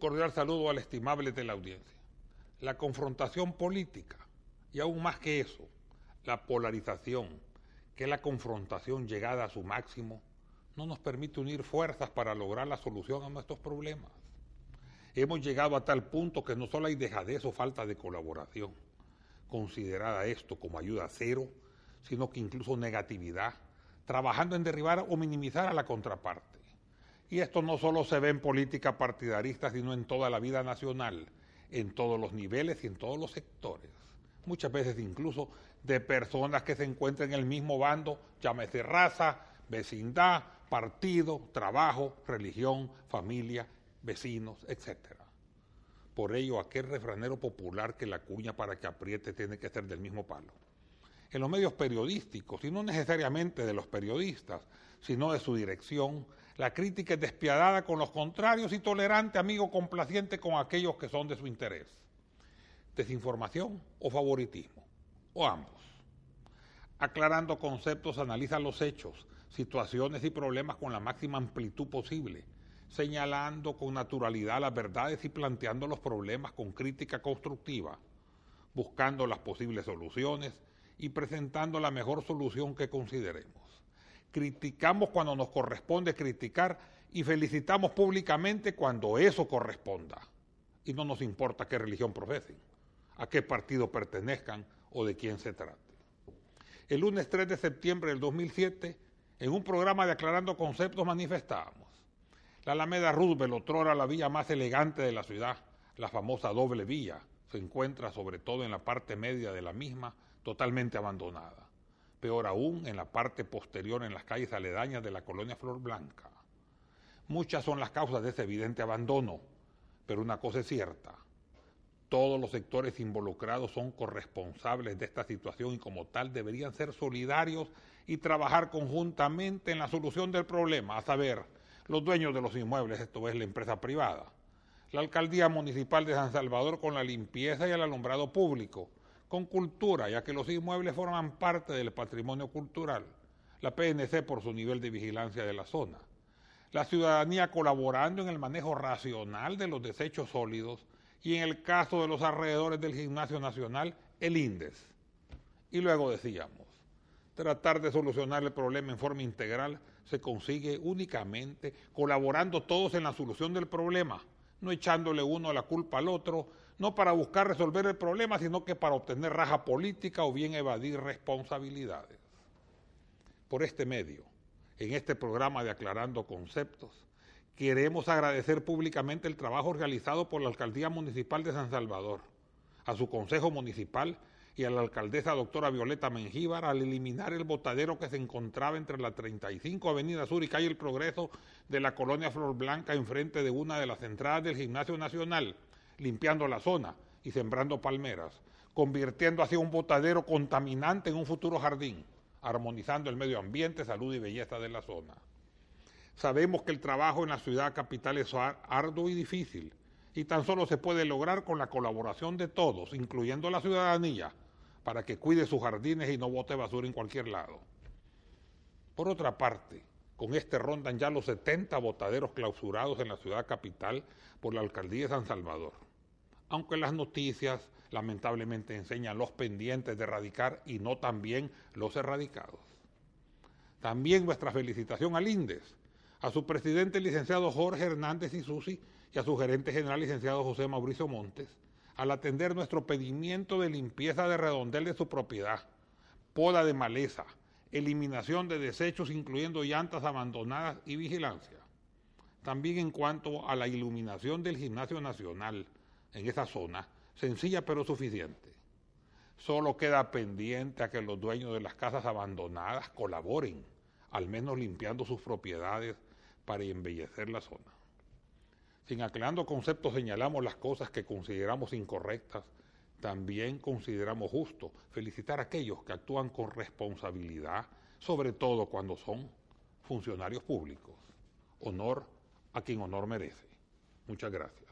cordial saludo al estimable de la audiencia. La confrontación política, y aún más que eso, la polarización, que es la confrontación llegada a su máximo, no nos permite unir fuerzas para lograr la solución a nuestros problemas. Hemos llegado a tal punto que no solo hay dejadez o falta de colaboración, considerada esto como ayuda cero, sino que incluso negatividad, trabajando en derribar o minimizar a la contraparte. Y esto no solo se ve en política partidarista, sino en toda la vida nacional, en todos los niveles y en todos los sectores. Muchas veces incluso de personas que se encuentran en el mismo bando, llámese raza, vecindad, partido, trabajo, religión, familia, vecinos, etc. Por ello, aquel refranero popular que la cuña para que apriete tiene que ser del mismo palo. En los medios periodísticos, y no necesariamente de los periodistas, sino de su dirección, la crítica es despiadada con los contrarios y tolerante, amigo complaciente con aquellos que son de su interés. Desinformación o favoritismo, o ambos. Aclarando conceptos, analiza los hechos, situaciones y problemas con la máxima amplitud posible, señalando con naturalidad las verdades y planteando los problemas con crítica constructiva, buscando las posibles soluciones y presentando la mejor solución que consideremos criticamos cuando nos corresponde criticar y felicitamos públicamente cuando eso corresponda. Y no nos importa qué religión profesen, a qué partido pertenezcan o de quién se trate. El lunes 3 de septiembre del 2007, en un programa de Aclarando Conceptos manifestábamos. La Alameda Roosevelt, otrora la vía más elegante de la ciudad, la famosa doble vía, se encuentra sobre todo en la parte media de la misma, totalmente abandonada peor aún en la parte posterior en las calles aledañas de la colonia Flor Blanca. Muchas son las causas de ese evidente abandono, pero una cosa es cierta. Todos los sectores involucrados son corresponsables de esta situación y como tal deberían ser solidarios y trabajar conjuntamente en la solución del problema, a saber, los dueños de los inmuebles, esto es la empresa privada, la alcaldía municipal de San Salvador con la limpieza y el alumbrado público, con cultura, ya que los inmuebles forman parte del patrimonio cultural, la PNC por su nivel de vigilancia de la zona, la ciudadanía colaborando en el manejo racional de los desechos sólidos y en el caso de los alrededores del gimnasio nacional, el INDES. Y luego decíamos, tratar de solucionar el problema en forma integral se consigue únicamente colaborando todos en la solución del problema no echándole uno la culpa al otro, no para buscar resolver el problema, sino que para obtener raja política o bien evadir responsabilidades. Por este medio, en este programa de Aclarando Conceptos, queremos agradecer públicamente el trabajo realizado por la Alcaldía Municipal de San Salvador, a su Consejo Municipal, y a la alcaldesa doctora Violeta Mengíbar al eliminar el botadero que se encontraba entre la 35 Avenida Sur y Calle El Progreso de la colonia Flor Blanca enfrente de una de las entradas del Gimnasio Nacional, limpiando la zona y sembrando palmeras, convirtiendo así un botadero contaminante en un futuro jardín, armonizando el medio ambiente, salud y belleza de la zona. Sabemos que el trabajo en la ciudad capital es arduo y difícil y tan solo se puede lograr con la colaboración de todos, incluyendo la ciudadanía, para que cuide sus jardines y no bote basura en cualquier lado. Por otra parte, con este rondan ya los 70 botaderos clausurados en la ciudad capital por la alcaldía de San Salvador. Aunque las noticias lamentablemente enseñan los pendientes de erradicar y no también los erradicados. También nuestra felicitación al INDES, a su presidente licenciado Jorge Hernández y Susi, y a su gerente general, licenciado José Mauricio Montes, al atender nuestro pedimiento de limpieza de redondel de su propiedad, poda de maleza, eliminación de desechos incluyendo llantas abandonadas y vigilancia. También en cuanto a la iluminación del gimnasio nacional en esa zona, sencilla pero suficiente. Solo queda pendiente a que los dueños de las casas abandonadas colaboren, al menos limpiando sus propiedades para embellecer la zona. Sin aclarando conceptos señalamos las cosas que consideramos incorrectas, también consideramos justo felicitar a aquellos que actúan con responsabilidad, sobre todo cuando son funcionarios públicos. Honor a quien honor merece. Muchas gracias.